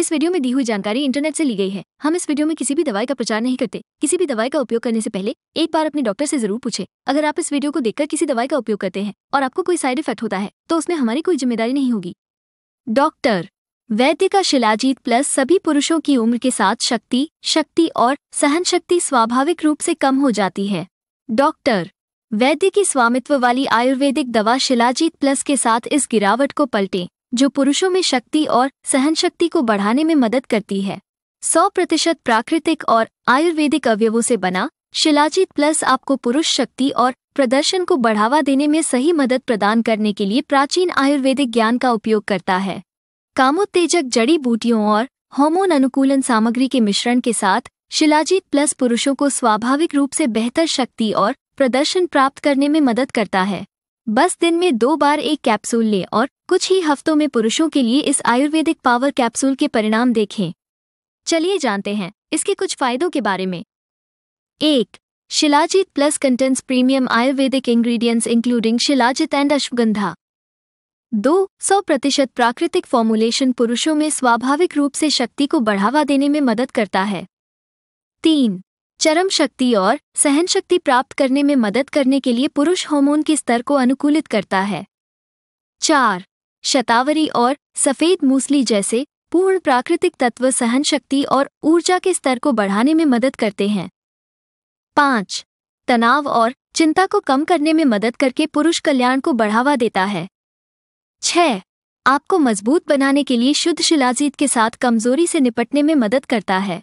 इस वीडियो में दी हुई जानकारी इंटरनेट से ली गई है हम इस वीडियो में किसी भी दवाई का प्रचार नहीं करते किसी भी दवाई का उपयोग करने से पहले एक बार अपने डॉक्टर से जरूर पूछे अगर आप इस वीडियो को देखकर किसी दवाई का उपयोग करते हैं और आपको कोई साइड इफेक्ट होता है तो उसमें हमारी कोई जिम्मेदारी नहीं होगी डॉक्टर वैद्य का शिलाजीत प्लस सभी पुरुषों की उम्र के साथ शक्ति शक्ति और सहन शक्ति स्वाभाविक रूप से कम हो जाती है डॉक्टर वैद्य की स्वामित्व वाली आयुर्वेदिक दवा शिलाजीत प्लस के साथ इस गिरावट को पलटें जो पुरुषों में शक्ति और सहनशक्ति को बढ़ाने में मदद करती है सौ प्रतिशत प्राकृतिक और आयुर्वेदिक अवयवों से बना शिलाजीत प्लस आपको पुरुष शक्ति और प्रदर्शन को बढ़ावा देने में सही मदद प्रदान करने के लिए प्राचीन आयुर्वेदिक ज्ञान का उपयोग करता है कामोत्तेजक जड़ी बूटियों और हार्मोन अनुकूलन सामग्री के मिश्रण के साथ शिलाजीत प्लस पुरुषों को स्वाभाविक रूप से बेहतर शक्ति और प्रदर्शन प्राप्त करने में मदद करता है बस दिन में दो बार एक कैप्सूल लें और कुछ ही हफ्तों में पुरुषों के लिए इस आयुर्वेदिक पावर कैप्सूल के परिणाम देखें चलिए जानते हैं इसके कुछ फायदों के बारे में एक Shilajit plus contents premium ayurvedic ingredients including Shilajit and Ashwagandha दो सौ प्रतिशत प्राकृतिक फॉर्मुलेशन पुरुषों में स्वाभाविक रूप से शक्ति को बढ़ावा देने में मदद करता है तीन चरम शक्ति और सहन शक्ति प्राप्त करने में मदद करने के लिए पुरुष हार्मोन के स्तर को अनुकूलित करता है चार शतावरी और सफ़ेद मूसली जैसे पूर्ण प्राकृतिक तत्व सहन शक्ति और ऊर्जा के स्तर को बढ़ाने में मदद करते हैं पाँच तनाव और चिंता को कम करने में मदद करके पुरुष कल्याण को बढ़ावा देता है छ आपको मजबूत बनाने के लिए शुद्ध शिलाजीत के साथ कमजोरी से निपटने में मदद करता है